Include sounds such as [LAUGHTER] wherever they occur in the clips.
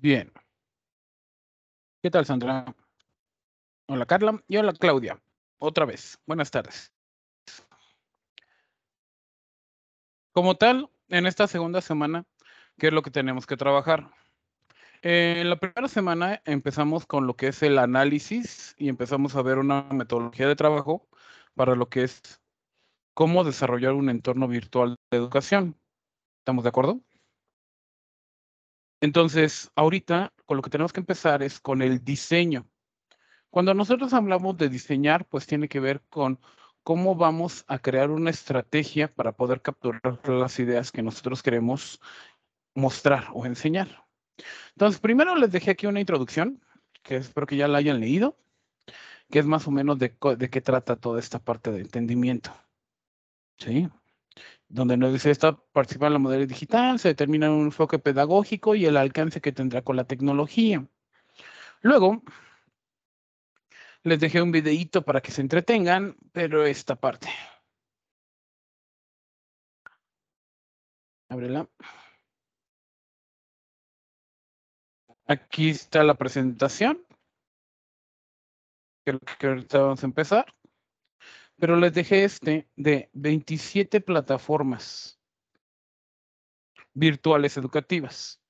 Bien. ¿Qué tal, Sandra? Hola, Carla. Y hola, Claudia. Otra vez. Buenas tardes. Como tal, en esta segunda semana, ¿qué es lo que tenemos que trabajar? en eh, la primera semana empezamos con lo que es el análisis y empezamos a ver una metodología de trabajo para lo que es cómo desarrollar un entorno virtual de educación. ¿Estamos de acuerdo? Entonces, ahorita con lo que tenemos que empezar es con el diseño. Cuando nosotros hablamos de diseñar, pues tiene que ver con cómo vamos a crear una estrategia para poder capturar las ideas que nosotros queremos mostrar o enseñar. Entonces, primero les dejé aquí una introducción, que espero que ya la hayan leído, que es más o menos de, qué trata toda esta parte de entendimiento. ¿Sí? donde nos dice, esta participa en la modalidad digital, se determina un enfoque pedagógico y el alcance que tendrá con la tecnología. Luego, les dejé un videíto para que se entretengan, pero esta parte. Ábrela. Aquí está la presentación. Creo que ahorita vamos a empezar. Pero les dejé este de 27 plataformas virtuales educativas.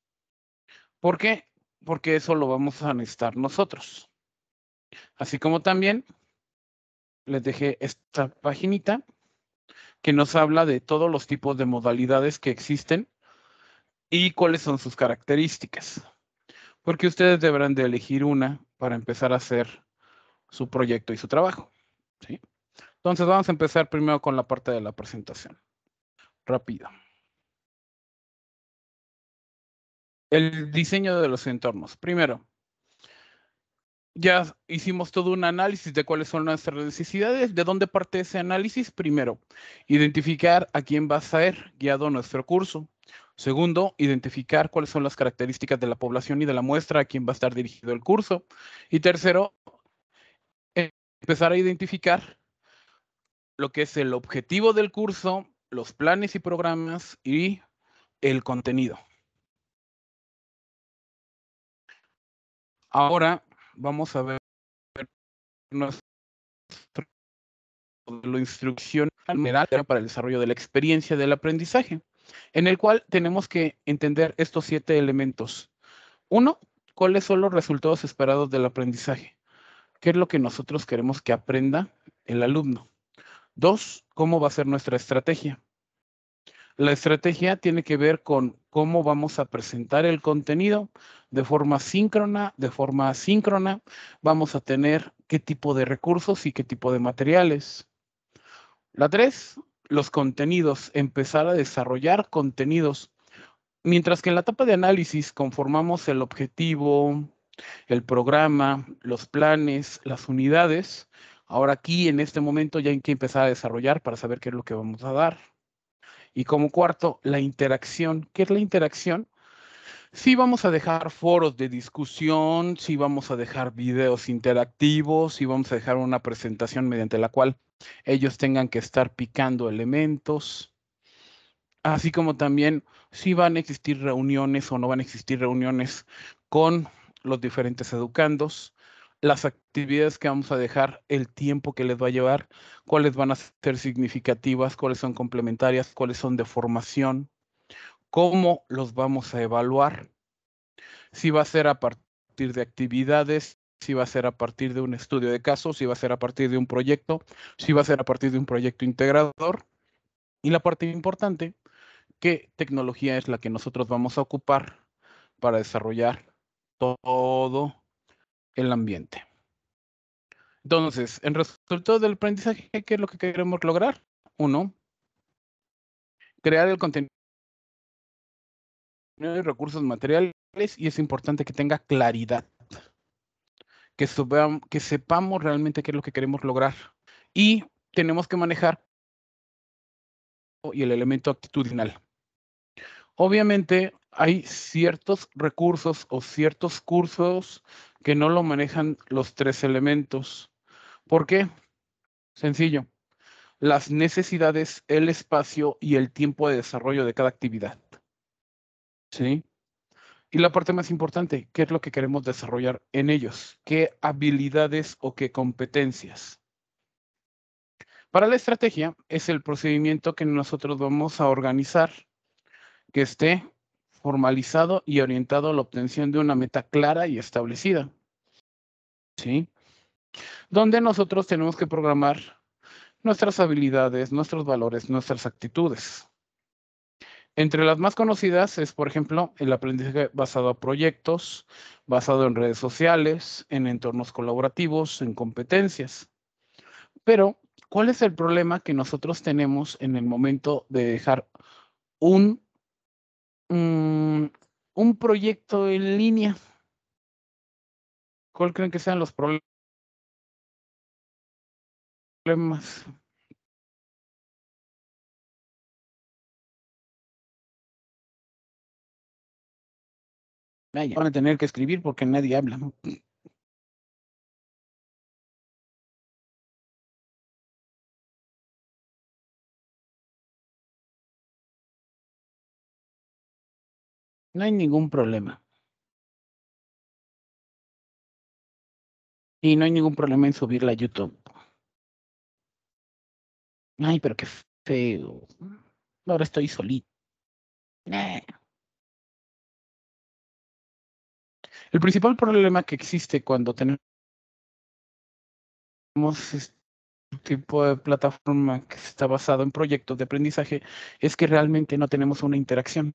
¿Por qué? Porque eso lo vamos a necesitar nosotros. Así como también les dejé esta paginita que nos habla de todos los tipos de modalidades que existen y cuáles son sus características. Porque ustedes deberán de elegir una para empezar a hacer su proyecto y su trabajo. ¿sí? Entonces vamos a empezar primero con la parte de la presentación. Rápido. El diseño de los entornos. Primero, ya hicimos todo un análisis de cuáles son nuestras necesidades, de dónde parte ese análisis. Primero, identificar a quién va a ser guiado nuestro curso. Segundo, identificar cuáles son las características de la población y de la muestra a quién va a estar dirigido el curso. Y tercero, empezar a identificar lo que es el objetivo del curso, los planes y programas y el contenido. Ahora vamos a ver nuestro instruccional instrucción para el desarrollo de la experiencia del aprendizaje, en el cual tenemos que entender estos siete elementos. Uno, cuáles son los resultados esperados del aprendizaje. ¿Qué es lo que nosotros queremos que aprenda el alumno? Dos, ¿cómo va a ser nuestra estrategia? La estrategia tiene que ver con cómo vamos a presentar el contenido de forma síncrona, de forma asíncrona. Vamos a tener qué tipo de recursos y qué tipo de materiales. La tres, los contenidos, empezar a desarrollar contenidos. Mientras que en la etapa de análisis conformamos el objetivo, el programa, los planes, las unidades, Ahora aquí, en este momento, ya hay que empezar a desarrollar para saber qué es lo que vamos a dar. Y como cuarto, la interacción. ¿Qué es la interacción? Si vamos a dejar foros de discusión, si vamos a dejar videos interactivos, si vamos a dejar una presentación mediante la cual ellos tengan que estar picando elementos, así como también si van a existir reuniones o no van a existir reuniones con los diferentes educandos, las actividades que vamos a dejar, el tiempo que les va a llevar, cuáles van a ser significativas, cuáles son complementarias, cuáles son de formación, cómo los vamos a evaluar, si va a ser a partir de actividades, si va a ser a partir de un estudio de casos, si va a ser a partir de un proyecto, si va a ser a partir de un proyecto integrador. Y la parte importante, qué tecnología es la que nosotros vamos a ocupar para desarrollar todo el ambiente. Entonces, en resultado del aprendizaje, ¿qué es lo que queremos lograr? Uno, crear el contenido y recursos materiales y es importante que tenga claridad, que, que sepamos realmente qué es lo que queremos lograr y tenemos que manejar y el elemento actitudinal. Obviamente hay ciertos recursos o ciertos cursos que no lo manejan los tres elementos. ¿Por qué? Sencillo. Las necesidades, el espacio y el tiempo de desarrollo de cada actividad. ¿Sí? Y la parte más importante, ¿qué es lo que queremos desarrollar en ellos? ¿Qué habilidades o qué competencias? Para la estrategia es el procedimiento que nosotros vamos a organizar que esté formalizado y orientado a la obtención de una meta clara y establecida. ¿Sí? Donde nosotros tenemos que programar nuestras habilidades, nuestros valores, nuestras actitudes. Entre las más conocidas es, por ejemplo, el aprendizaje basado a proyectos, basado en redes sociales, en entornos colaborativos, en competencias. Pero, ¿cuál es el problema que nosotros tenemos en el momento de dejar un Mm, un proyecto en línea. ¿Cuál creen que sean los problemas? Vaya, van a tener que escribir porque nadie habla. No hay ningún problema. Y no hay ningún problema en subirla a YouTube. Ay, pero qué feo. Ahora estoy solito. El principal problema que existe cuando tenemos este tipo de plataforma que está basado en proyectos de aprendizaje es que realmente no tenemos una interacción.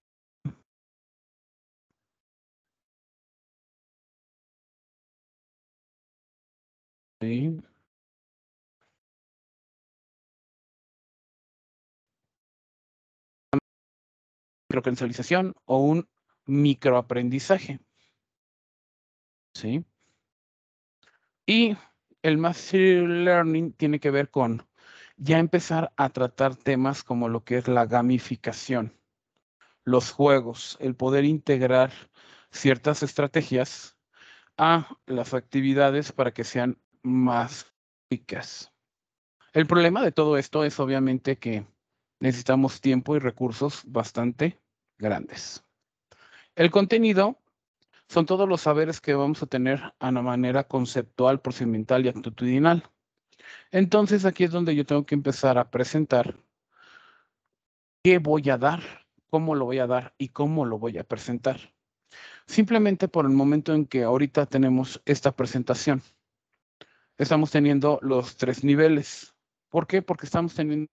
o un microaprendizaje. ¿Sí? Y el massive Learning tiene que ver con ya empezar a tratar temas como lo que es la gamificación, los juegos, el poder integrar ciertas estrategias a las actividades para que sean más ricas. El problema de todo esto es obviamente que necesitamos tiempo y recursos bastante grandes. El contenido son todos los saberes que vamos a tener a la manera conceptual, procedimental y actitudinal. Entonces aquí es donde yo tengo que empezar a presentar qué voy a dar, cómo lo voy a dar y cómo lo voy a presentar. Simplemente por el momento en que ahorita tenemos esta presentación. Estamos teniendo los tres niveles. ¿Por qué? Porque estamos teniendo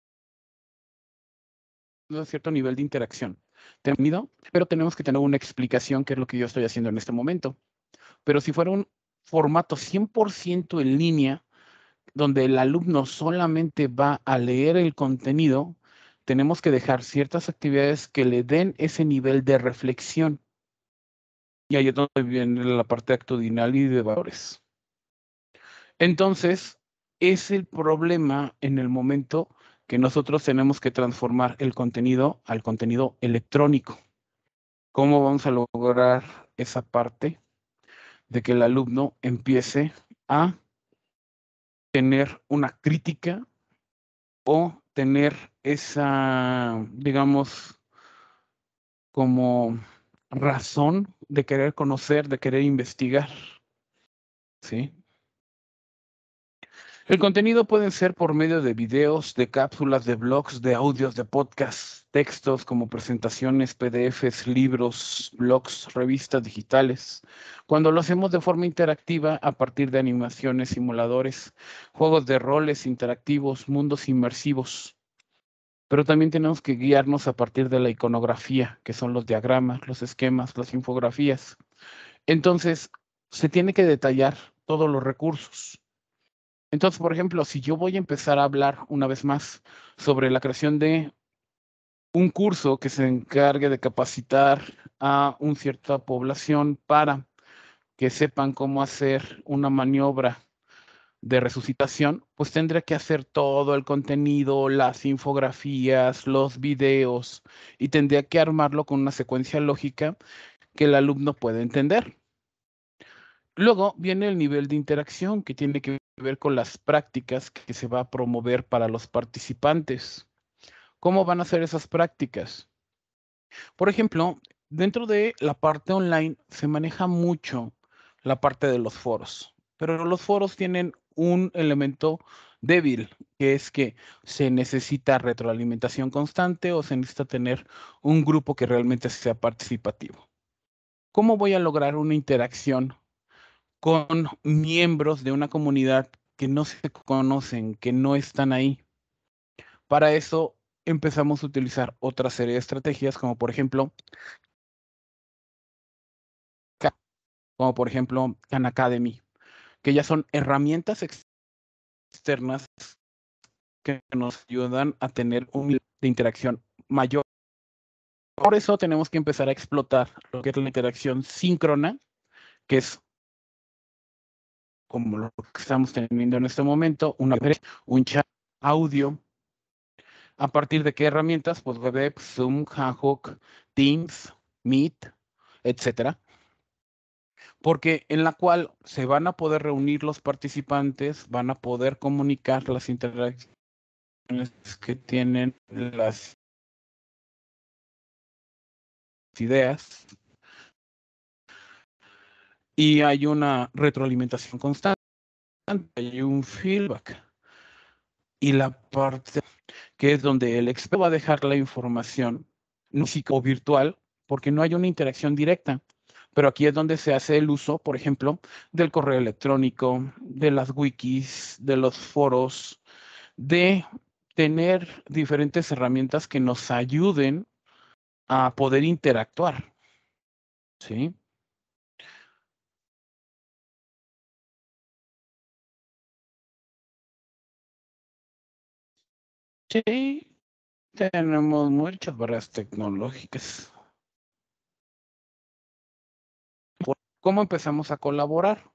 un cierto nivel de interacción temido, pero tenemos que tener una explicación, que es lo que yo estoy haciendo en este momento. Pero si fuera un formato 100% en línea, donde el alumno solamente va a leer el contenido, tenemos que dejar ciertas actividades que le den ese nivel de reflexión. Y ahí es donde viene la parte actitudinal y de valores. Entonces, es el problema en el momento que nosotros tenemos que transformar el contenido al contenido electrónico. ¿Cómo vamos a lograr esa parte de que el alumno empiece a tener una crítica o tener esa, digamos, como razón de querer conocer, de querer investigar. ¿Sí? El contenido puede ser por medio de videos, de cápsulas, de blogs, de audios, de podcasts, textos como presentaciones, PDFs, libros, blogs, revistas digitales. Cuando lo hacemos de forma interactiva a partir de animaciones, simuladores, juegos de roles interactivos, mundos inmersivos. Pero también tenemos que guiarnos a partir de la iconografía, que son los diagramas, los esquemas, las infografías. Entonces, se tiene que detallar todos los recursos entonces, por ejemplo, si yo voy a empezar a hablar una vez más sobre la creación de un curso que se encargue de capacitar a una cierta población para que sepan cómo hacer una maniobra de resucitación, pues tendría que hacer todo el contenido, las infografías, los videos y tendría que armarlo con una secuencia lógica que el alumno pueda entender. Luego viene el nivel de interacción que tiene que ver con las prácticas que se va a promover para los participantes. ¿Cómo van a ser esas prácticas? Por ejemplo, dentro de la parte online se maneja mucho la parte de los foros, pero los foros tienen un elemento débil, que es que se necesita retroalimentación constante o se necesita tener un grupo que realmente sea participativo. ¿Cómo voy a lograr una interacción con miembros de una comunidad que no se conocen, que no están ahí. Para eso empezamos a utilizar otra serie de estrategias, como por ejemplo, como por ejemplo Khan Academy, que ya son herramientas externas que nos ayudan a tener un de interacción mayor. Por eso tenemos que empezar a explotar lo que es la interacción síncrona, que es como lo que estamos teniendo en este momento, una un chat audio. ¿A partir de qué herramientas? Pues Webex, Zoom, Hanhook, Teams, Meet, etcétera. Porque en la cual se van a poder reunir los participantes, van a poder comunicar las interacciones que tienen las ideas y hay una retroalimentación constante, hay un feedback. Y la parte que es donde el experto va a dejar la información, no o virtual, porque no hay una interacción directa. Pero aquí es donde se hace el uso, por ejemplo, del correo electrónico, de las wikis, de los foros, de tener diferentes herramientas que nos ayuden a poder interactuar. ¿Sí? Sí, tenemos muchas barreras tecnológicas. ¿Cómo empezamos a colaborar?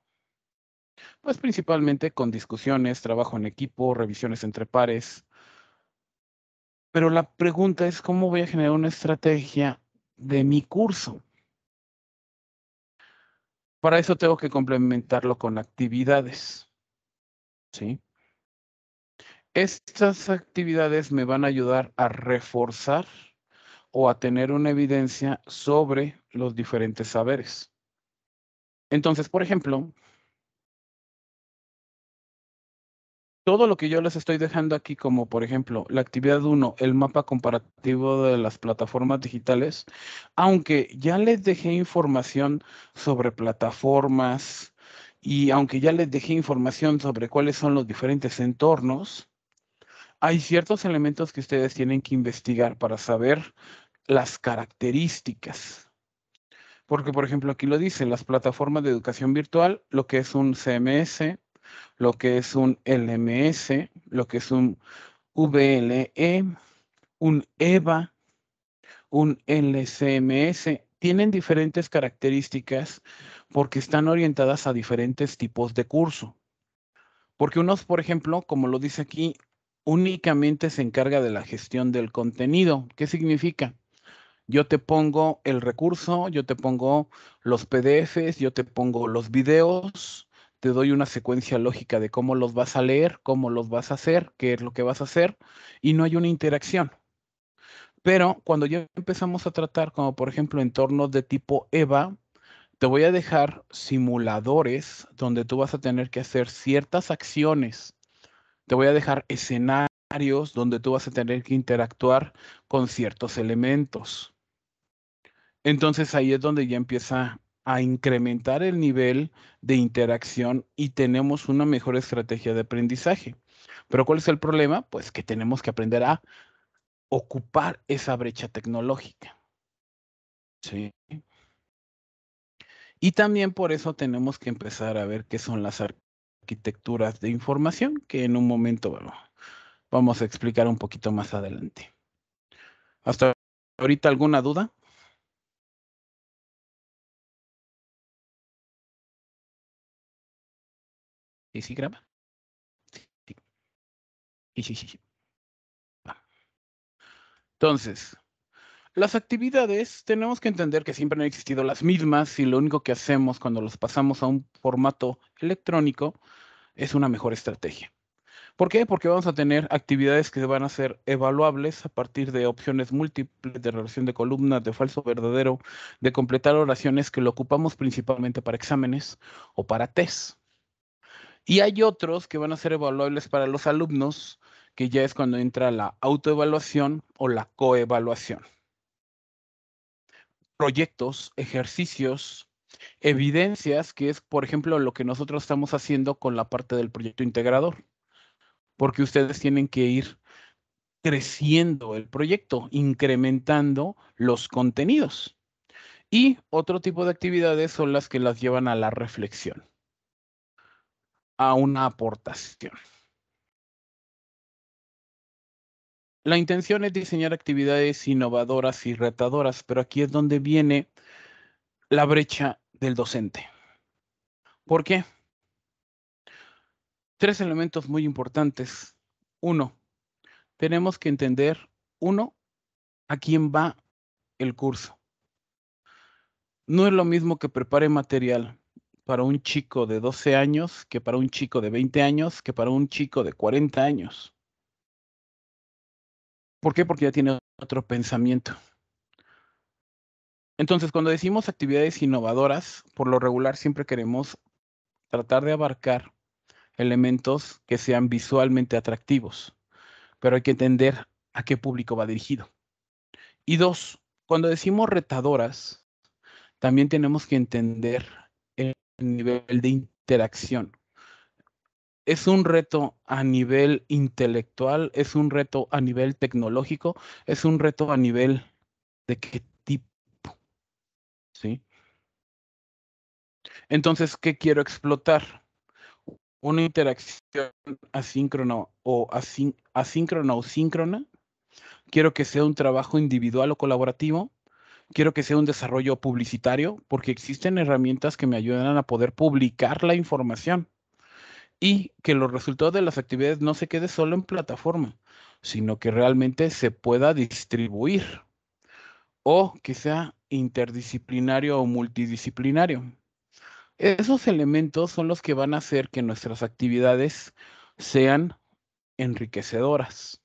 Pues principalmente con discusiones, trabajo en equipo, revisiones entre pares. Pero la pregunta es, ¿cómo voy a generar una estrategia de mi curso? Para eso tengo que complementarlo con actividades. ¿Sí? Estas actividades me van a ayudar a reforzar o a tener una evidencia sobre los diferentes saberes. Entonces, por ejemplo, todo lo que yo les estoy dejando aquí, como por ejemplo la actividad 1, el mapa comparativo de las plataformas digitales, aunque ya les dejé información sobre plataformas y aunque ya les dejé información sobre cuáles son los diferentes entornos, hay ciertos elementos que ustedes tienen que investigar para saber las características. Porque, por ejemplo, aquí lo dice, las plataformas de educación virtual, lo que es un CMS, lo que es un LMS, lo que es un VLE, un EVA, un LCMS, tienen diferentes características porque están orientadas a diferentes tipos de curso. Porque unos, por ejemplo, como lo dice aquí, únicamente se encarga de la gestión del contenido. ¿Qué significa? Yo te pongo el recurso, yo te pongo los PDFs, yo te pongo los videos, te doy una secuencia lógica de cómo los vas a leer, cómo los vas a hacer, qué es lo que vas a hacer, y no hay una interacción. Pero cuando ya empezamos a tratar, como por ejemplo entornos de tipo EVA, te voy a dejar simuladores donde tú vas a tener que hacer ciertas acciones te voy a dejar escenarios donde tú vas a tener que interactuar con ciertos elementos. Entonces ahí es donde ya empieza a incrementar el nivel de interacción y tenemos una mejor estrategia de aprendizaje. Pero ¿cuál es el problema? Pues que tenemos que aprender a ocupar esa brecha tecnológica. Sí. Y también por eso tenemos que empezar a ver qué son las arquitecturas de información que en un momento vamos a explicar un poquito más adelante. Hasta ahorita alguna duda? ¿Y si graba? Sí. sí, sí. Entonces, las actividades tenemos que entender que siempre han existido las mismas y lo único que hacemos cuando los pasamos a un formato electrónico es una mejor estrategia. ¿Por qué? Porque vamos a tener actividades que van a ser evaluables a partir de opciones múltiples de relación de columnas, de falso verdadero, de completar oraciones que lo ocupamos principalmente para exámenes o para test. Y hay otros que van a ser evaluables para los alumnos, que ya es cuando entra la autoevaluación o la coevaluación proyectos, ejercicios, evidencias, que es, por ejemplo, lo que nosotros estamos haciendo con la parte del proyecto integrador, porque ustedes tienen que ir creciendo el proyecto, incrementando los contenidos. Y otro tipo de actividades son las que las llevan a la reflexión, a una aportación. La intención es diseñar actividades innovadoras y retadoras, pero aquí es donde viene la brecha del docente. ¿Por qué? Tres elementos muy importantes. Uno, tenemos que entender, uno, a quién va el curso. No es lo mismo que prepare material para un chico de 12 años que para un chico de 20 años que para un chico de 40 años. ¿Por qué? Porque ya tiene otro pensamiento. Entonces, cuando decimos actividades innovadoras, por lo regular siempre queremos tratar de abarcar elementos que sean visualmente atractivos, pero hay que entender a qué público va dirigido. Y dos, cuando decimos retadoras, también tenemos que entender el nivel de interacción es un reto a nivel intelectual, es un reto a nivel tecnológico, es un reto a nivel de qué tipo. ¿Sí? Entonces, ¿qué quiero explotar? Una interacción asíncrona o asíncrona o síncrona. Quiero que sea un trabajo individual o colaborativo. Quiero que sea un desarrollo publicitario, porque existen herramientas que me ayudan a poder publicar la información y que los resultados de las actividades no se quede solo en plataforma, sino que realmente se pueda distribuir o que sea interdisciplinario o multidisciplinario. Esos elementos son los que van a hacer que nuestras actividades sean enriquecedoras.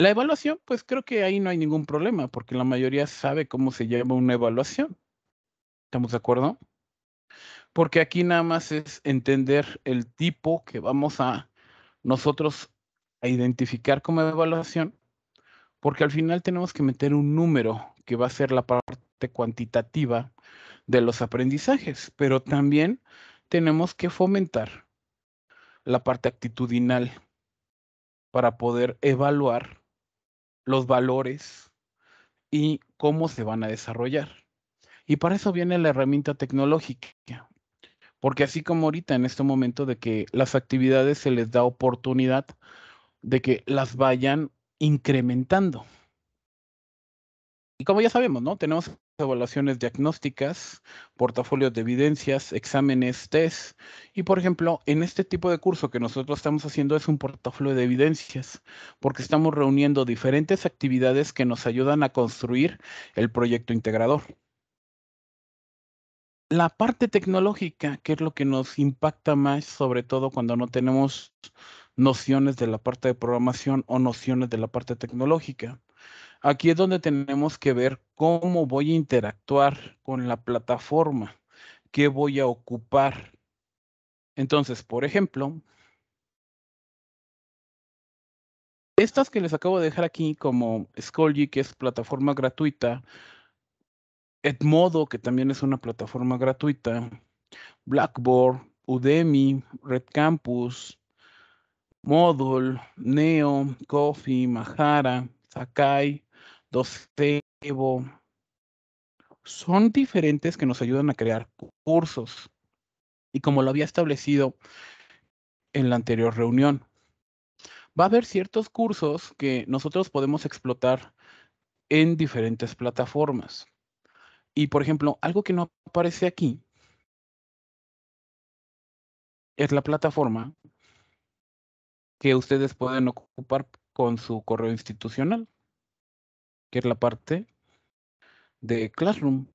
La evaluación, pues creo que ahí no hay ningún problema, porque la mayoría sabe cómo se lleva una evaluación. ¿Estamos de acuerdo? porque aquí nada más es entender el tipo que vamos a nosotros a identificar como evaluación, porque al final tenemos que meter un número que va a ser la parte cuantitativa de los aprendizajes, pero también tenemos que fomentar la parte actitudinal para poder evaluar los valores y cómo se van a desarrollar. Y para eso viene la herramienta tecnológica. Porque así como ahorita en este momento de que las actividades se les da oportunidad de que las vayan incrementando. Y como ya sabemos, ¿no? Tenemos evaluaciones diagnósticas, portafolios de evidencias, exámenes, test. Y por ejemplo, en este tipo de curso que nosotros estamos haciendo es un portafolio de evidencias, porque estamos reuniendo diferentes actividades que nos ayudan a construir el proyecto integrador la parte tecnológica, que es lo que nos impacta más, sobre todo cuando no tenemos nociones de la parte de programación o nociones de la parte tecnológica. Aquí es donde tenemos que ver cómo voy a interactuar con la plataforma, qué voy a ocupar. Entonces, por ejemplo, estas que les acabo de dejar aquí como Schoology, que es plataforma gratuita, Edmodo, que también es una plataforma gratuita, Blackboard, Udemy, Red Campus, Moodle, Neo, Coffee, Mahara, Sakai, Docebo. Son diferentes que nos ayudan a crear cursos. Y como lo había establecido en la anterior reunión, va a haber ciertos cursos que nosotros podemos explotar en diferentes plataformas. Y por ejemplo, algo que no aparece aquí es la plataforma que ustedes pueden ocupar con su correo institucional, que es la parte de Classroom.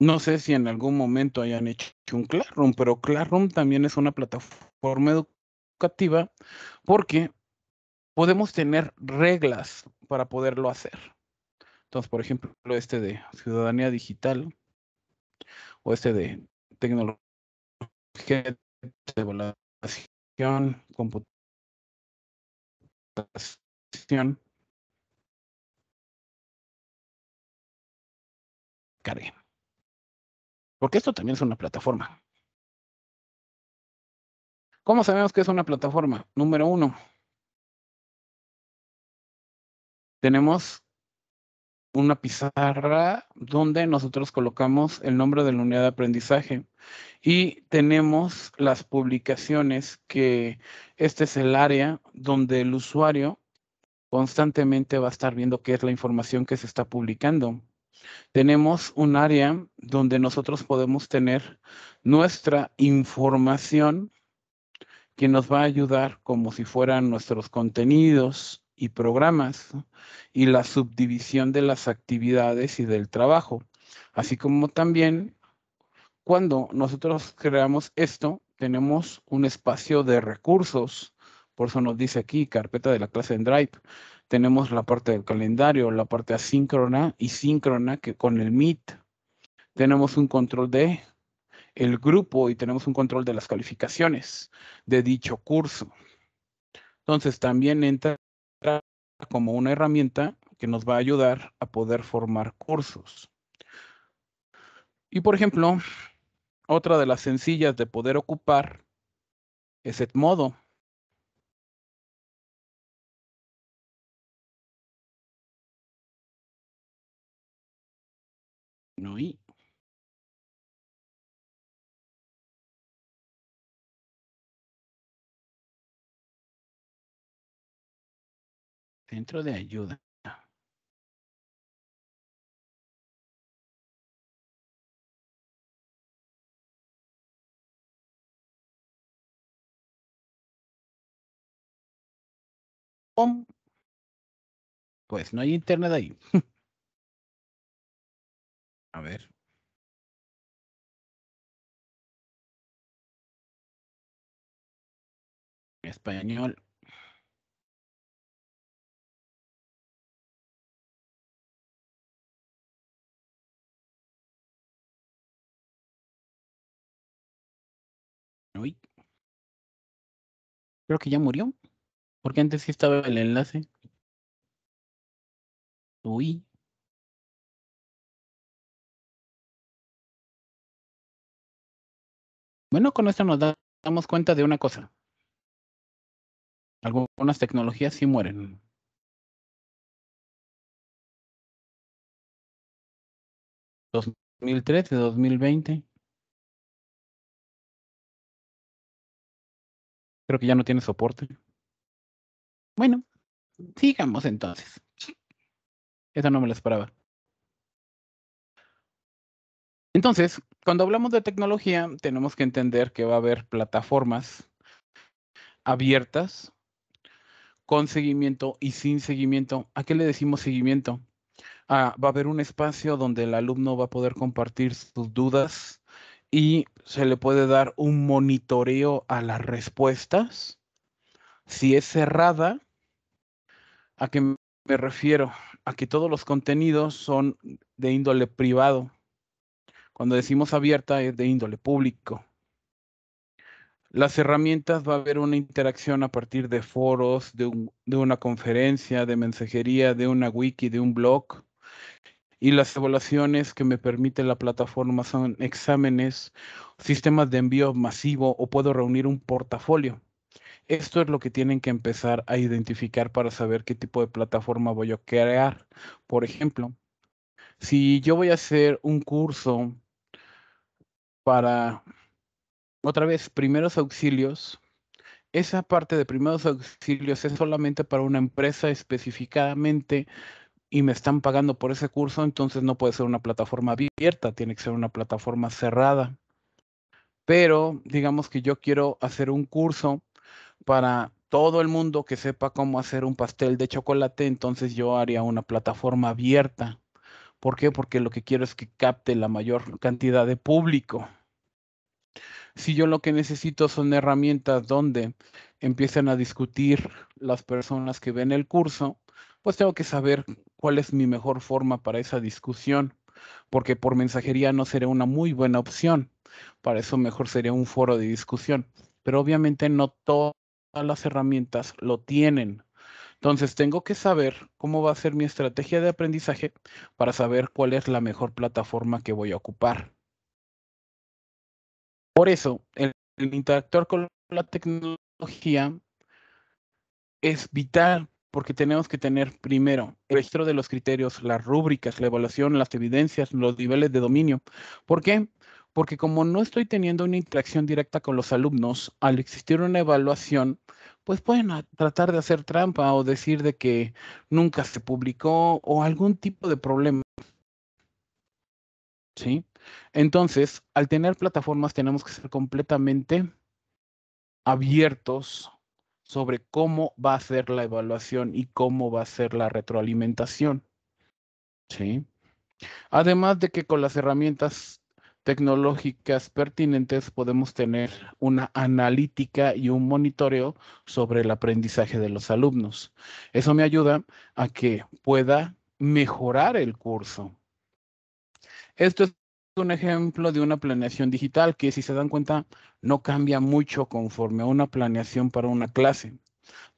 No sé si en algún momento hayan hecho un Classroom, pero Classroom también es una plataforma educativa porque podemos tener reglas para poderlo hacer. Entonces, por ejemplo, este de ciudadanía digital o este de tecnología de evaluación, computación, cargue. Porque esto también es una plataforma. ¿Cómo sabemos que es una plataforma? Número uno, tenemos una pizarra donde nosotros colocamos el nombre de la unidad de aprendizaje y tenemos las publicaciones que este es el área donde el usuario constantemente va a estar viendo qué es la información que se está publicando. Tenemos un área donde nosotros podemos tener nuestra información que nos va a ayudar como si fueran nuestros contenidos, y programas y la subdivisión de las actividades y del trabajo, así como también cuando nosotros creamos esto, tenemos un espacio de recursos, por eso nos dice aquí carpeta de la clase en Drive, tenemos la parte del calendario, la parte asíncrona y síncrona que con el Meet, tenemos un control de el grupo y tenemos un control de las calificaciones de dicho curso. Entonces también entra como una herramienta que nos va a ayudar a poder formar cursos. Y por ejemplo, otra de las sencillas de poder ocupar es modo No y centro de ayuda. Pues no hay internet ahí. [LAUGHS] A ver. Español. Creo que ya murió. Porque antes sí estaba el enlace. Uy. Bueno, con esto nos damos cuenta de una cosa. Algunas tecnologías sí mueren. ¿2013, 2020? que ya no tiene soporte. Bueno, sigamos entonces. Esa no me la esperaba. Entonces, cuando hablamos de tecnología, tenemos que entender que va a haber plataformas abiertas, con seguimiento y sin seguimiento. ¿A qué le decimos seguimiento? Ah, va a haber un espacio donde el alumno va a poder compartir sus dudas, y se le puede dar un monitoreo a las respuestas. Si es cerrada, ¿a qué me refiero? A que todos los contenidos son de índole privado. Cuando decimos abierta es de índole público. Las herramientas va a haber una interacción a partir de foros, de, de una conferencia, de mensajería, de una wiki, de un blog y las evaluaciones que me permite la plataforma son exámenes, sistemas de envío masivo o puedo reunir un portafolio. Esto es lo que tienen que empezar a identificar para saber qué tipo de plataforma voy a crear. Por ejemplo, si yo voy a hacer un curso para, otra vez, primeros auxilios, esa parte de primeros auxilios es solamente para una empresa específicamente y me están pagando por ese curso, entonces no puede ser una plataforma abierta, tiene que ser una plataforma cerrada. Pero digamos que yo quiero hacer un curso para todo el mundo que sepa cómo hacer un pastel de chocolate, entonces yo haría una plataforma abierta. ¿Por qué? Porque lo que quiero es que capte la mayor cantidad de público. Si yo lo que necesito son herramientas donde empiecen a discutir las personas que ven el curso, pues tengo que saber cuál es mi mejor forma para esa discusión, porque por mensajería no sería una muy buena opción. Para eso mejor sería un foro de discusión. Pero obviamente no todas las herramientas lo tienen. Entonces tengo que saber cómo va a ser mi estrategia de aprendizaje para saber cuál es la mejor plataforma que voy a ocupar. Por eso, el, interactuar con la tecnología es vital porque tenemos que tener primero el registro de los criterios, las rúbricas, la evaluación, las evidencias, los niveles de dominio. ¿Por qué? Porque como no estoy teniendo una interacción directa con los alumnos, al existir una evaluación, pues pueden tratar de hacer trampa o decir de que nunca se publicó o algún tipo de problema. ¿Sí? Entonces, al tener plataformas tenemos que ser completamente abiertos sobre cómo va a ser la evaluación y cómo va a ser la retroalimentación. Además de que con las herramientas tecnológicas pertinentes podemos tener una analítica y un monitoreo sobre el aprendizaje de los alumnos. Eso me ayuda a que pueda mejorar el curso. Esto es un ejemplo de una planeación digital que si se dan cuenta no cambia mucho conforme a una planeación para una clase.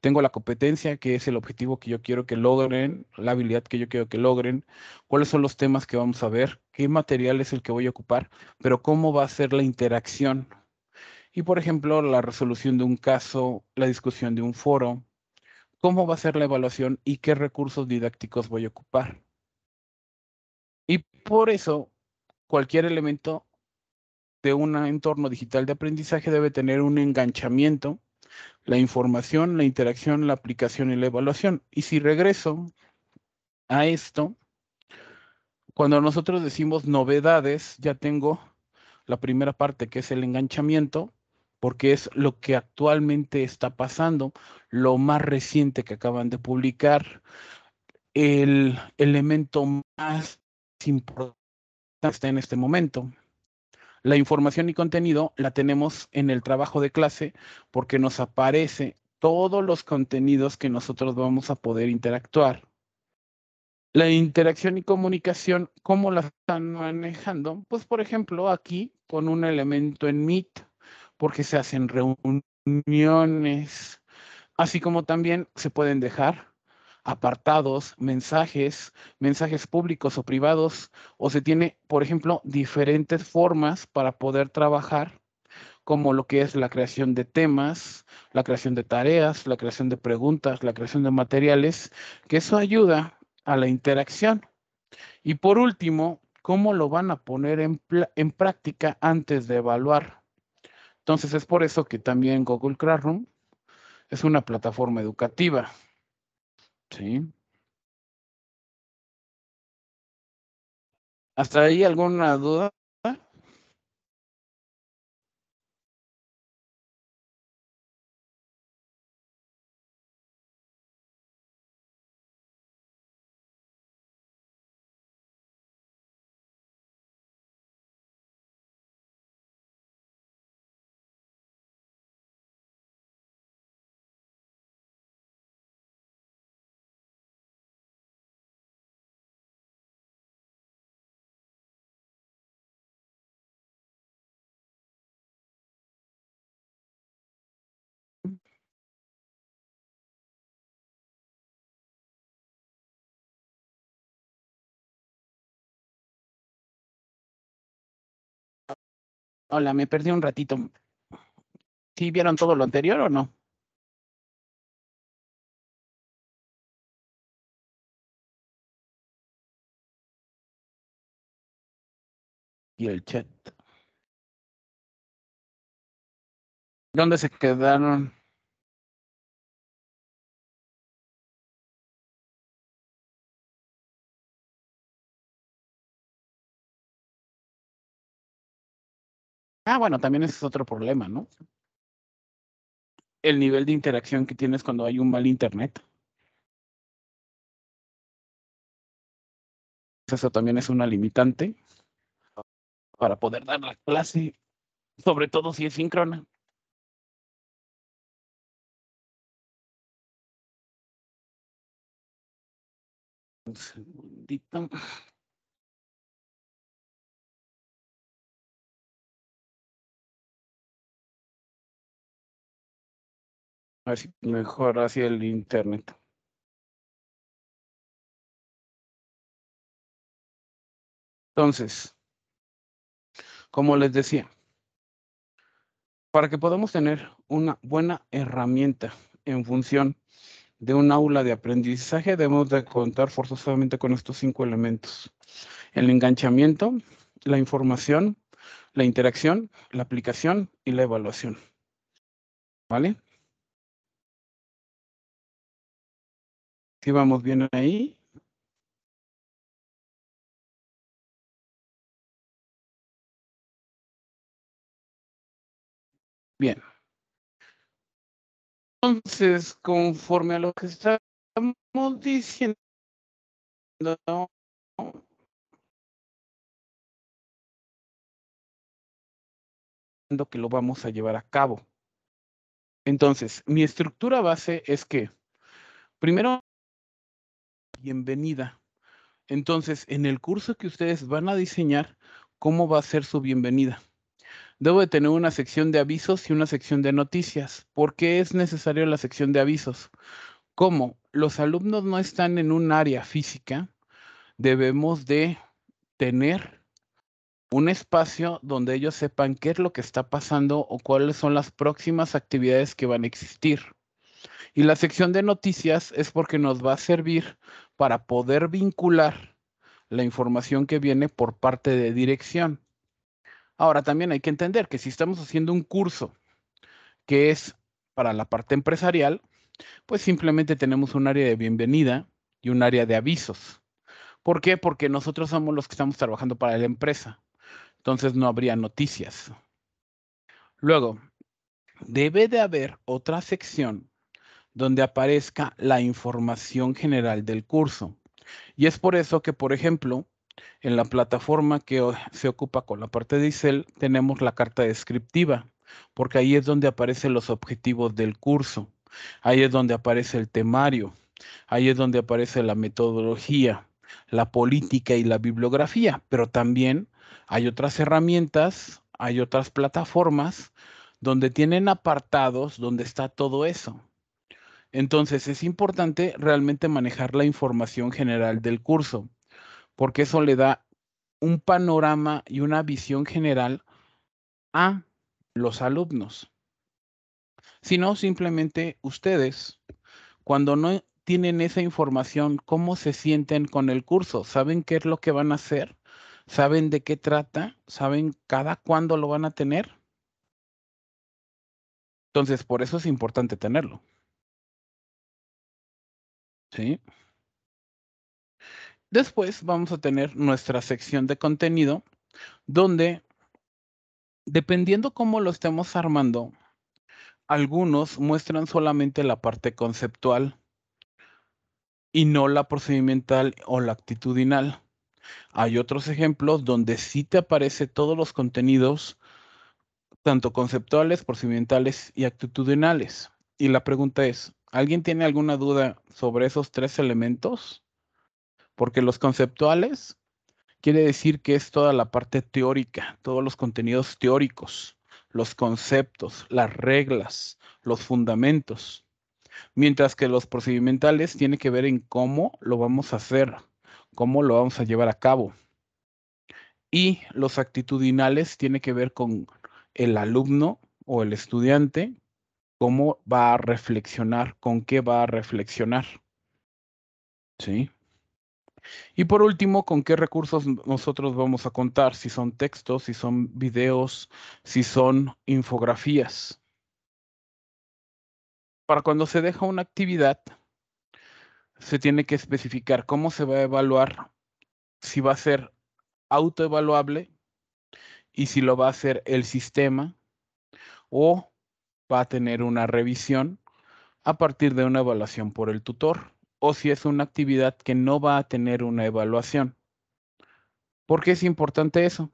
Tengo la competencia, que es el objetivo que yo quiero que logren, la habilidad que yo quiero que logren, cuáles son los temas que vamos a ver, qué material es el que voy a ocupar, pero cómo va a ser la interacción. Y por ejemplo, la resolución de un caso, la discusión de un foro, cómo va a ser la evaluación y qué recursos didácticos voy a ocupar. Y por eso, cualquier elemento de un entorno digital de aprendizaje debe tener un enganchamiento, la información, la interacción, la aplicación y la evaluación. Y si regreso a esto, cuando nosotros decimos novedades, ya tengo la primera parte que es el enganchamiento, porque es lo que actualmente está pasando, lo más reciente que acaban de publicar, el elemento más importante está en este momento. La información y contenido la tenemos en el trabajo de clase porque nos aparece todos los contenidos que nosotros vamos a poder interactuar. La interacción y comunicación, ¿cómo la están manejando? Pues, por ejemplo, aquí con un elemento en Meet, porque se hacen reuniones, así como también se pueden dejar apartados, mensajes, mensajes públicos o privados, o se tiene, por ejemplo, diferentes formas para poder trabajar, como lo que es la creación de temas, la creación de tareas, la creación de preguntas, la creación de materiales, que eso ayuda a la interacción. Y por último, ¿cómo lo van a poner en, práctica antes de evaluar? Entonces es por eso que también Google Classroom es una plataforma educativa. Sí. ¿Hasta ahí alguna duda? Hola, me perdí un ratito. ¿Sí vieron todo lo anterior o no? Y el chat. ¿Dónde se quedaron? Ah, bueno, también ese es otro problema, ¿no? El nivel de interacción que tienes cuando hay un mal internet. Eso también es una limitante para poder dar la clase, sobre todo si es síncrona. Un Así, mejor hacia el internet. Entonces, como les decía, para que podamos tener una buena herramienta en función de un aula de aprendizaje, debemos de contar forzosamente con estos cinco elementos. El enganchamiento, la información, la interacción, la aplicación y la evaluación. ¿Vale? ¿Sí vamos bien ahí? Bien. Entonces, conforme a lo que estamos diciendo, que lo vamos a llevar a cabo. Entonces, mi estructura base es que primero bienvenida. Entonces, en el curso que ustedes van a diseñar, ¿cómo va a ser su bienvenida? Debo de tener una sección de avisos y una sección de noticias. ¿Por qué es necesario la sección de avisos? Como los alumnos no están en un área física, debemos de tener un espacio donde ellos sepan qué es lo que está pasando o cuáles son las próximas actividades que van a existir. Y la sección de noticias es porque nos va a servir para poder vincular la información que viene por parte de dirección. Ahora, también hay que entender que si estamos haciendo un curso que es para la parte empresarial, pues simplemente tenemos un área de bienvenida y un área de avisos. ¿Por qué? Porque nosotros somos los que estamos trabajando para la empresa. Entonces no habría noticias. Luego, debe de haber otra sección donde aparezca la información general del curso. Y es por eso que, por ejemplo, en la plataforma que se ocupa con la parte de Excel, tenemos la carta descriptiva, porque ahí es donde aparecen los objetivos del curso, ahí es donde aparece el temario, ahí es donde aparece la metodología, la política y la bibliografía, pero también hay otras herramientas, hay otras plataformas donde tienen apartados donde está todo eso. Entonces es importante realmente manejar la información general del curso, porque eso le da un panorama y una visión general a los alumnos. Si no, simplemente ustedes, cuando no tienen esa información, cómo se sienten con el curso, saben qué es lo que van a hacer, saben de qué trata, saben cada cuándo lo van a tener. Entonces, por eso es importante tenerlo. Después vamos a tener nuestra sección de contenido donde, dependiendo cómo lo estemos armando, algunos muestran solamente la parte conceptual y no la procedimental o la actitudinal. Hay otros ejemplos donde sí te aparece todos los contenidos, tanto conceptuales, procedimentales y actitudinales. Y la pregunta es, ¿Alguien tiene alguna duda sobre esos tres elementos? Porque los conceptuales quiere decir que es toda la parte teórica, todos los contenidos teóricos, los conceptos, las reglas, los fundamentos. Mientras que los procedimentales tiene que ver en cómo lo vamos a hacer, cómo lo vamos a llevar a cabo. Y los actitudinales tiene que ver con el alumno o el estudiante, cómo va a reflexionar, con qué va a reflexionar. ¿Sí? Y por último, con qué recursos nosotros vamos a contar, si son textos, si son videos, si son infografías. Para cuando se deja una actividad, se tiene que especificar cómo se va a evaluar, si va a ser autoevaluable y si lo va a hacer el sistema o va a tener una revisión a partir de una evaluación por el tutor o si es una actividad que no va a tener una evaluación. ¿Por qué es importante eso?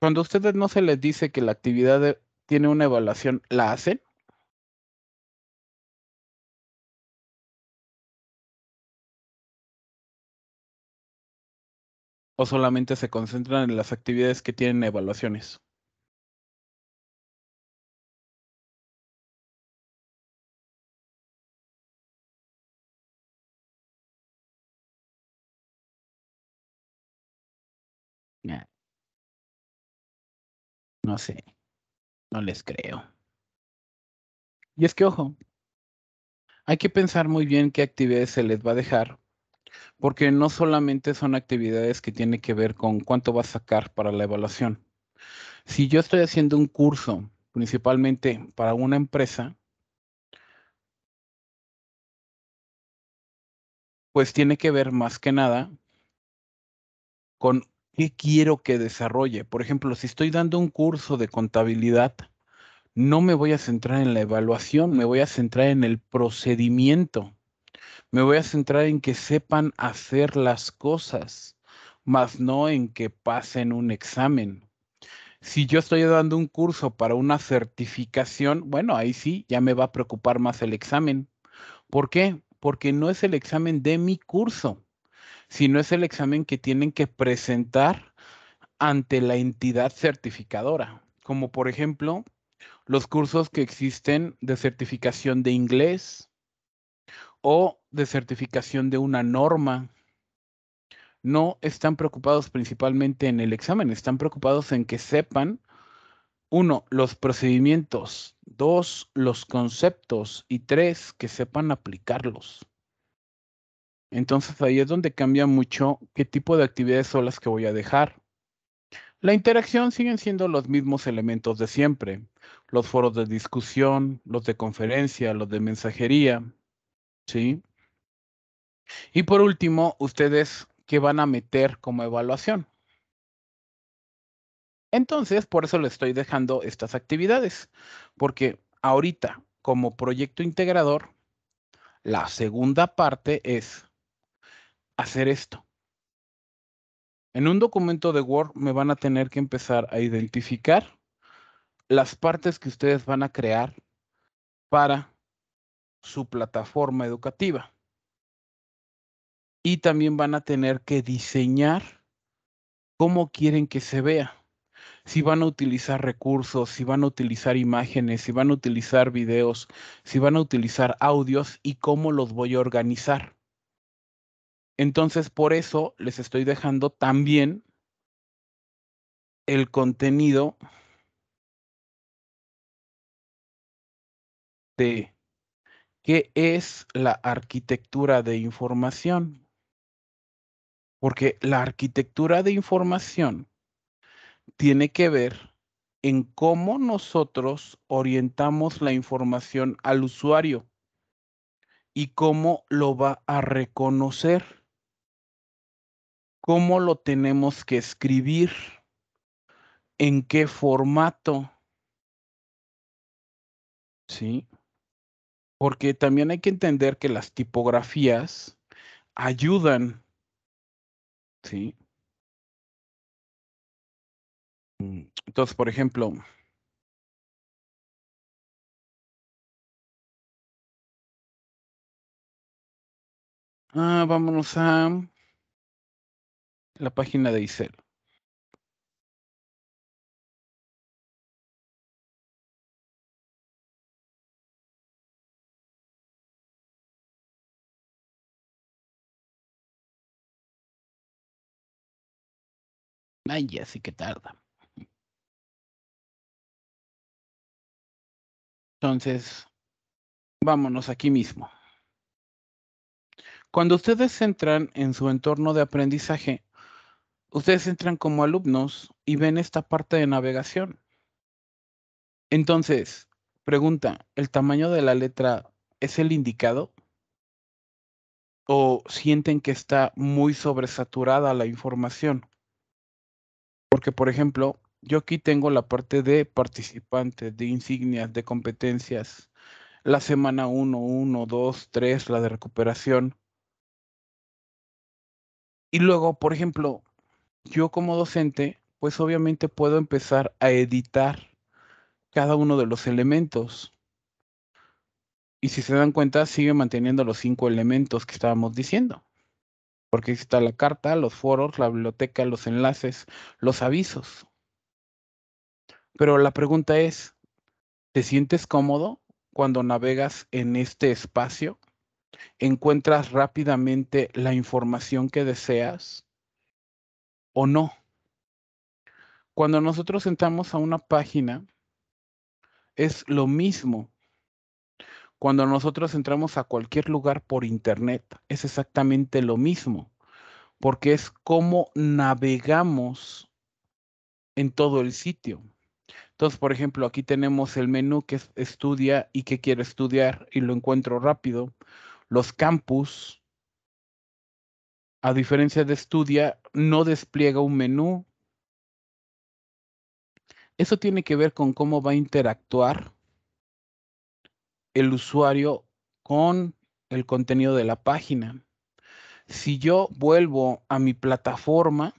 Cuando a ustedes no se les dice que la actividad tiene una evaluación, ¿la hacen? o solamente se concentran en las actividades que tienen evaluaciones? No sé, no les creo. Y es que, ojo, hay que pensar muy bien qué actividades se les va a dejar porque no solamente son actividades que tienen que ver con cuánto va a sacar para la evaluación. Si yo estoy haciendo un curso principalmente para una empresa, pues tiene que ver más que nada con qué quiero que desarrolle. Por ejemplo, si estoy dando un curso de contabilidad, no me voy a centrar en la evaluación, me voy a centrar en el procedimiento me voy a centrar en que sepan hacer las cosas, más no en que pasen un examen. Si yo estoy dando un curso para una certificación, bueno, ahí sí, ya me va a preocupar más el examen. ¿Por qué? Porque no es el examen de mi curso, sino es el examen que tienen que presentar ante la entidad certificadora, como por ejemplo los cursos que existen de certificación de inglés o de certificación de una norma. No están preocupados principalmente en el examen, están preocupados en que sepan, uno, los procedimientos, dos, los conceptos y tres, que sepan aplicarlos. Entonces ahí es donde cambia mucho qué tipo de actividades son las que voy a dejar. La interacción siguen siendo los mismos elementos de siempre. Los foros de discusión, los de conferencia, los de mensajería, ¿sí? Y por último, ustedes qué van a meter como evaluación. Entonces, por eso les estoy dejando estas actividades, porque ahorita, como proyecto integrador, la segunda parte es hacer esto. En un documento de Word me van a tener que empezar a identificar las partes que ustedes van a crear para su plataforma educativa y también van a tener que diseñar cómo quieren que se vea. Si van a utilizar recursos, si van a utilizar imágenes, si van a utilizar videos, si van a utilizar audios y cómo los voy a organizar. Entonces, por eso les estoy dejando también el contenido de qué es la arquitectura de información. Porque la arquitectura de información tiene que ver en cómo nosotros orientamos la información al usuario y cómo lo va a reconocer, cómo lo tenemos que escribir, en qué formato. ¿Sí? Porque también hay que entender que las tipografías ayudan Sí. Mm, entonces, por ejemplo, ah, vámonos a la página de Isel. ya sí que tarda. Entonces, vámonos aquí mismo. Cuando ustedes entran en su entorno de aprendizaje, ustedes entran como alumnos y ven esta parte de navegación. Entonces, pregunta, ¿el tamaño de la letra es el indicado? ¿O sienten que está muy sobresaturada la información? Porque, por ejemplo, yo aquí tengo la parte de participantes, de insignias, de competencias, la semana 1, 1, 2, 3, la de recuperación. Y luego, por ejemplo, yo como docente, pues obviamente puedo empezar a editar cada uno de los elementos. Y si se dan cuenta, sigue manteniendo los cinco elementos que estábamos diciendo porque está la carta, los foros, la biblioteca, los enlaces, los avisos. Pero la pregunta es, ¿te sientes cómodo cuando navegas en este espacio? ¿Encuentras rápidamente la información que deseas o no? Cuando nosotros entramos a una página, es lo mismo cuando nosotros entramos a cualquier lugar por Internet, es exactamente lo mismo, porque es cómo navegamos en todo el sitio. Entonces, por ejemplo, aquí tenemos el menú que es estudia y que quiere estudiar y lo encuentro rápido. Los campus, a diferencia de estudia, no despliega un menú. Eso tiene que ver con cómo va a interactuar el usuario con el contenido de la página. Si yo vuelvo a mi plataforma,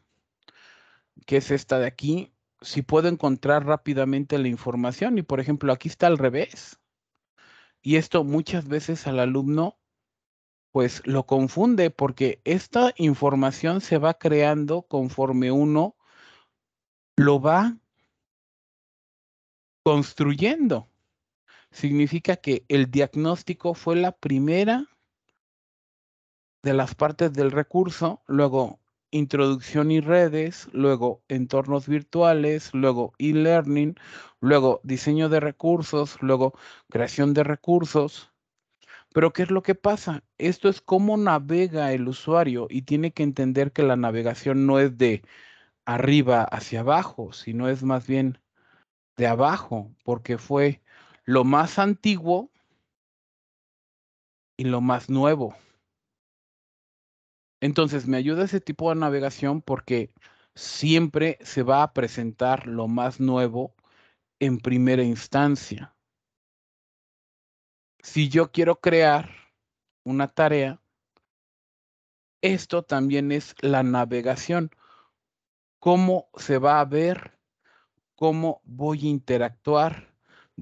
que es esta de aquí, si puedo encontrar rápidamente la información y por ejemplo aquí está al revés. Y esto muchas veces al alumno pues lo confunde porque esta información se va creando conforme uno lo va construyendo significa que el diagnóstico fue la primera de las partes del recurso, luego introducción y redes, luego entornos virtuales, luego e-learning, luego diseño de recursos, luego creación de recursos. Pero ¿qué es lo que pasa? Esto es cómo navega el usuario y tiene que entender que la navegación no es de arriba hacia abajo, sino es más bien de abajo, porque fue lo más antiguo y lo más nuevo. Entonces, me ayuda ese tipo de navegación porque siempre se va a presentar lo más nuevo en primera instancia. Si yo quiero crear una tarea, esto también es la navegación. ¿Cómo se va a ver? ¿Cómo voy a interactuar?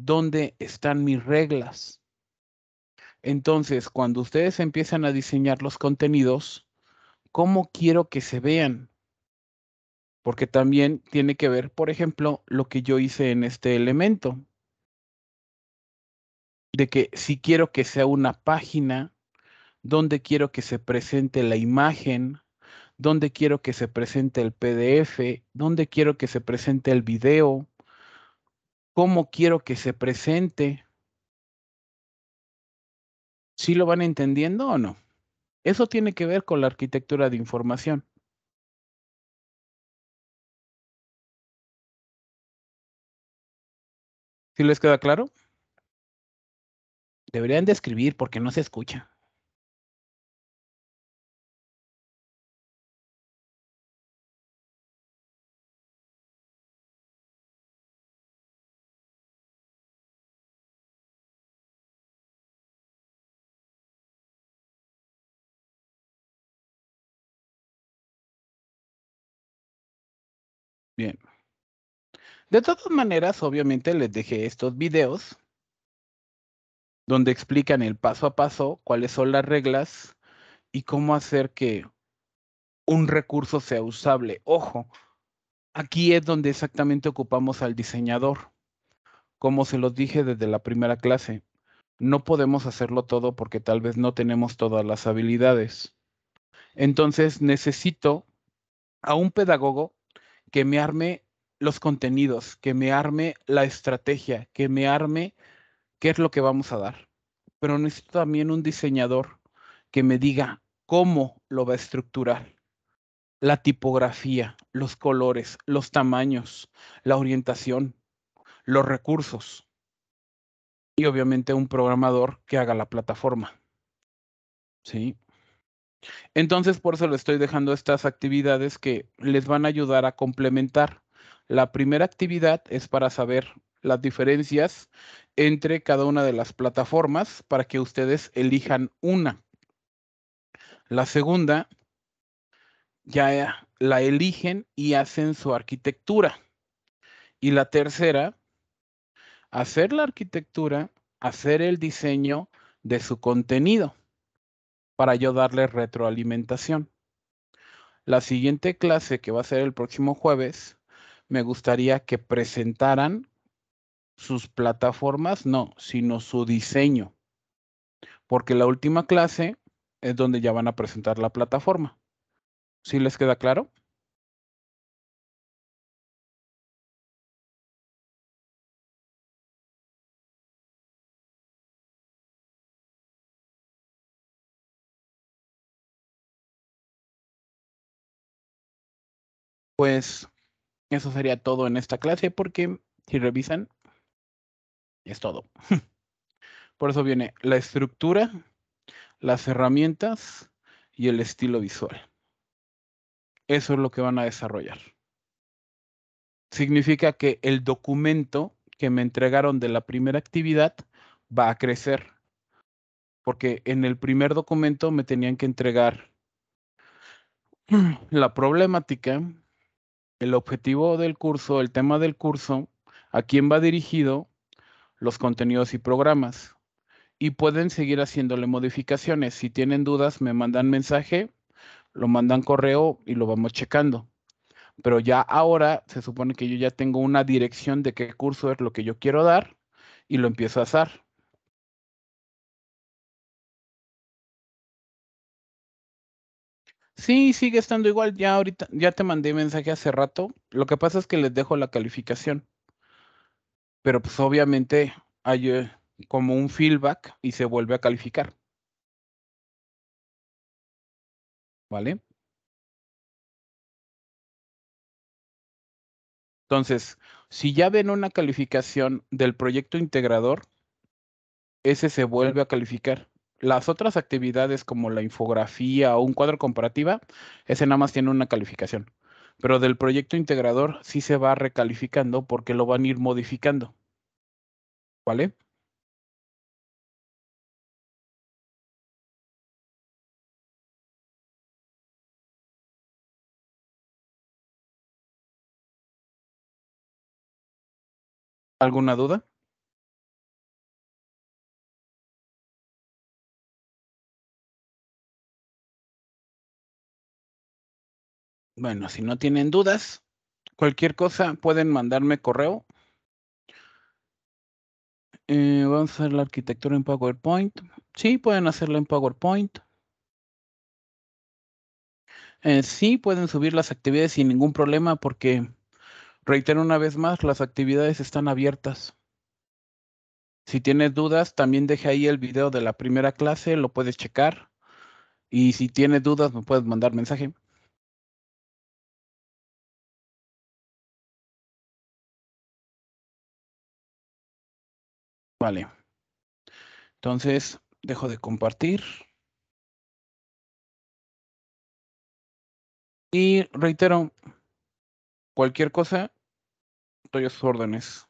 dónde están mis reglas. Entonces, cuando ustedes empiezan a diseñar los contenidos, ¿cómo quiero que se vean? Porque también tiene que ver, por ejemplo, lo que yo hice en este elemento. De que si quiero que sea una página, dónde quiero que se presente la imagen, dónde quiero que se presente el PDF, dónde quiero que se presente el video, cómo quiero que se presente. ¿Sí lo van entendiendo o no? Eso tiene que ver con la arquitectura de información. ¿Sí les queda claro? Deberían describir porque no se escucha. Bien. De todas maneras, obviamente les dejé estos videos donde explican el paso a paso, cuáles son las reglas y cómo hacer que un recurso sea usable. Ojo, aquí es donde exactamente ocupamos al diseñador. Como se los dije desde la primera clase, no podemos hacerlo todo porque tal vez no tenemos todas las habilidades. Entonces necesito a un pedagogo que me arme los contenidos, que me arme la estrategia, que me arme qué es lo que vamos a dar. Pero necesito también un diseñador que me diga cómo lo va a estructurar, la tipografía, los colores, los tamaños, la orientación, los recursos y obviamente un programador que haga la plataforma. ¿Sí? Entonces, por eso le estoy dejando estas actividades que les van a ayudar a complementar. La primera actividad es para saber las diferencias entre cada una de las plataformas para que ustedes elijan una. La segunda, ya la eligen y hacen su arquitectura. Y la tercera, hacer la arquitectura, hacer el diseño de su contenido para yo darle retroalimentación. La siguiente clase que va a ser el próximo jueves, me gustaría que presentaran sus plataformas, no, sino su diseño. Porque la última clase es donde ya van a presentar la plataforma. ¿Sí les queda claro? Pues eso sería todo en esta clase porque si revisan, es todo. [LAUGHS] Por eso viene la estructura, las herramientas y el estilo visual. Eso es lo que van a desarrollar. Significa que el documento que me entregaron de la primera actividad va a crecer. Porque en el primer documento me tenían que entregar [CLEARS THROAT] la problemática, el objetivo del curso, el tema del curso, a quién va dirigido, los contenidos y programas. Y pueden seguir haciéndole modificaciones. Si tienen dudas, me mandan mensaje, lo mandan correo y lo vamos checando. Pero ya ahora se supone que yo ya tengo una dirección de qué curso es lo que yo quiero dar y lo empiezo a hacer. Sí, sigue estando igual. Ya ahorita, ya te mandé mensaje hace rato. Lo que pasa es que les dejo la calificación. Pero pues obviamente hay eh, como un feedback y se vuelve a calificar. ¿Vale? Entonces, si ya ven una calificación del proyecto integrador, ese se vuelve a calificar. Las otras actividades como la infografía o un cuadro comparativa, ese nada más tiene una calificación. Pero del proyecto integrador sí se va recalificando porque lo van a ir modificando. ¿Vale? ¿Alguna duda? Bueno, si no tienen dudas, cualquier cosa pueden mandarme correo. Eh, vamos a hacer la arquitectura en PowerPoint. Sí, pueden hacerla en PowerPoint. Eh, sí, pueden subir las actividades sin ningún problema porque, reitero una vez más, las actividades están abiertas. Si tienes dudas, también dejé ahí el video de la primera clase, lo puedes checar. Y si tienes dudas, me puedes mandar mensaje. Vale. Entonces, dejo de compartir. Y reitero, cualquier cosa, doy sus órdenes.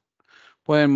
Pueden mandar.